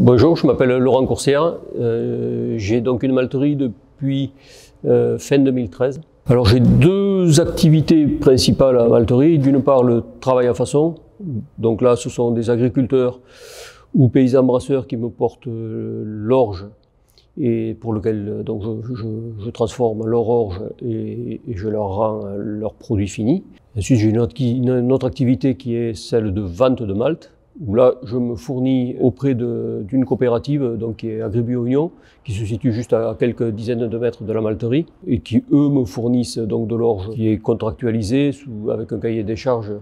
Bonjour, je m'appelle Laurent Coursière. Euh, j'ai donc une malterie depuis euh, fin 2013. Alors j'ai deux activités principales à malterie. D'une part le travail à façon. Donc là, ce sont des agriculteurs ou paysans brasseurs qui me portent euh, l'orge et pour lequel donc je, transforme leur orge et, je leur rends leur produit fini. Ensuite, j'ai une, une, autre activité qui est celle de vente de malte, Là, je me fournis auprès d'une coopérative, donc qui est Agribio Union, qui se situe juste à quelques dizaines de mètres de la malterie, et qui, eux, me fournissent donc de l'orge qui est contractualisée sous, avec un cahier des charges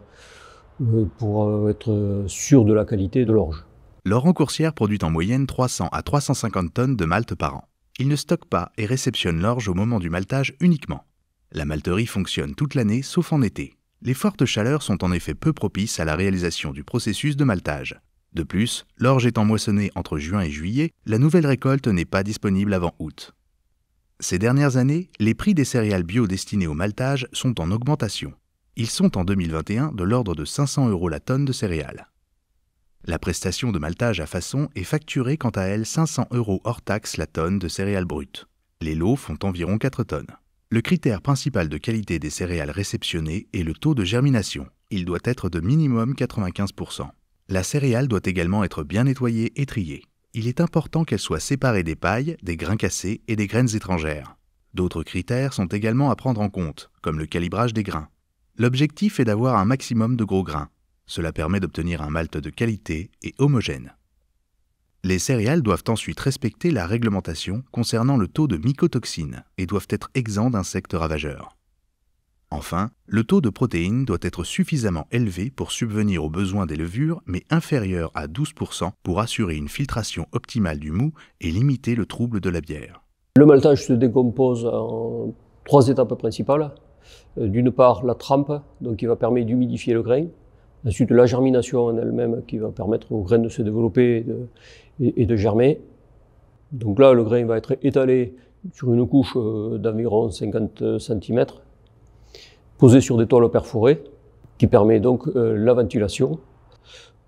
euh, pour euh, être sûr de la qualité de l'orge. Laurent Courcière produit en moyenne 300 à 350 tonnes de malt par an. Il ne stocke pas et réceptionne l'orge au moment du maltage uniquement. La malterie fonctionne toute l'année, sauf en été. Les fortes chaleurs sont en effet peu propices à la réalisation du processus de maltage. De plus, l'orge étant moissonnée entre juin et juillet, la nouvelle récolte n'est pas disponible avant août. Ces dernières années, les prix des céréales bio destinées au maltage sont en augmentation. Ils sont en 2021 de l'ordre de 500 euros la tonne de céréales. La prestation de maltage à façon est facturée quant à elle 500 euros hors taxe la tonne de céréales brutes. Les lots font environ 4 tonnes. Le critère principal de qualité des céréales réceptionnées est le taux de germination. Il doit être de minimum 95%. La céréale doit également être bien nettoyée et triée. Il est important qu'elle soit séparée des pailles, des grains cassés et des graines étrangères. D'autres critères sont également à prendre en compte, comme le calibrage des grains. L'objectif est d'avoir un maximum de gros grains. Cela permet d'obtenir un malt de qualité et homogène. Les céréales doivent ensuite respecter la réglementation concernant le taux de mycotoxines et doivent être exempts d'insectes ravageurs. Enfin, le taux de protéines doit être suffisamment élevé pour subvenir aux besoins des levures, mais inférieur à 12% pour assurer une filtration optimale du mou et limiter le trouble de la bière. Le maltage se décompose en trois étapes principales. Euh, d'une part, la trempe, donc qui va permettre d'humidifier le grain. Ensuite, la germination en elle-même qui va permettre aux graines de se développer et de, germer. Donc là, le grain va être étalé sur une couche euh, d'environ 50 cm, posé sur des toiles perforées, qui permet donc euh, la ventilation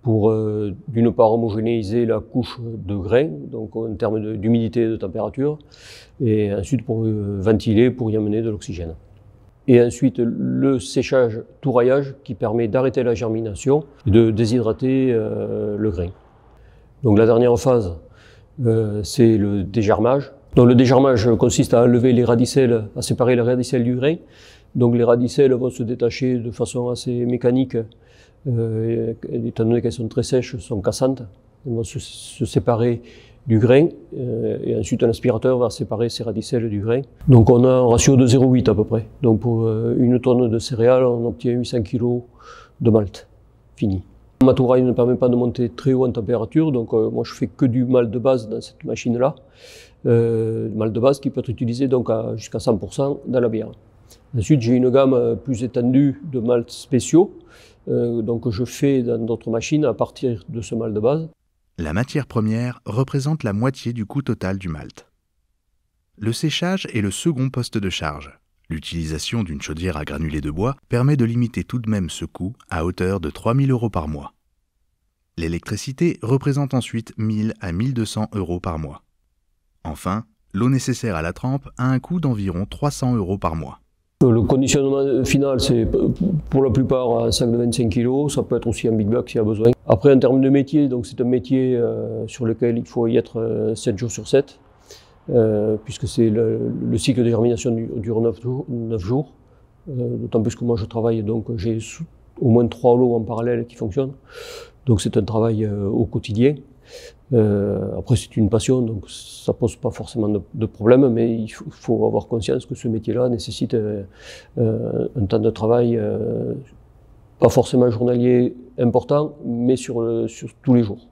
pour euh, d'une part homogénéiser la couche de grain, donc en termes d'humidité et de température, et ensuite pour ventiler, pour y amener de l'oxygène et ensuite le séchage touraillage qui permet d'arrêter la germination et de déshydrater euh, le grain. Donc la dernière phase, euh, c'est le dégermage. Donc le dégermage consiste à enlever les radicelles, à séparer les radicelles du grain. Donc les radicelles vont se détacher de façon assez mécanique, euh, étant donné qu'elles sont très sèches, sont cassantes. Elles vont se séparer du grain, euh, et ensuite un aspirateur va séparer ces radicelles du grain. Donc on a un ratio de 0,8 à peu près. Donc pour euh, une tonne de céréales, on obtient 800 kg de malt fini. Ma touraille ne permet pas de monter très haut en température, donc euh, moi je fais que du malt de base dans cette machine-là, euh, mal de base qui peut être utilisé donc jusqu'à 100% dans la bière. Ensuite, j'ai une gamme plus étendue de malts spéciaux, donc je fais dans d'autres machines à partir de ce malt de base. La matière première représente la moitié du coût total du malt. Le séchage est le second poste de charge. L'utilisation d'une chaudière à granulés de bois permet de limiter tout de même ce coût à hauteur de 3000 euros par mois. L'électricité représente ensuite 1000 à 1200 euros par mois. Enfin, l'eau nécessaire à la trempe a un coût d'environ 300 euros par mois. Euh, le conditionnement final, c'est pour la plupart un sac de 25 kg, ça peut être aussi un big bag s'il y a besoin. Après, en termes de métier, donc c'est un métier euh, sur lequel il faut y être 7 euh, jours sur 7, puisque c'est le, cycle de germination dure 9 jours. D'autant plus que moi je travaille, donc j'ai au moins 3 lots en parallèle qui fonctionnent. Donc c'est un travail au quotidien. Euh, après, c'est une passion, donc ça pose pas forcément de, problème, mais il faut, avoir conscience que ce métier-là nécessite euh, euh, un temps de travail, pas forcément journalier important, mais sur tous les jours.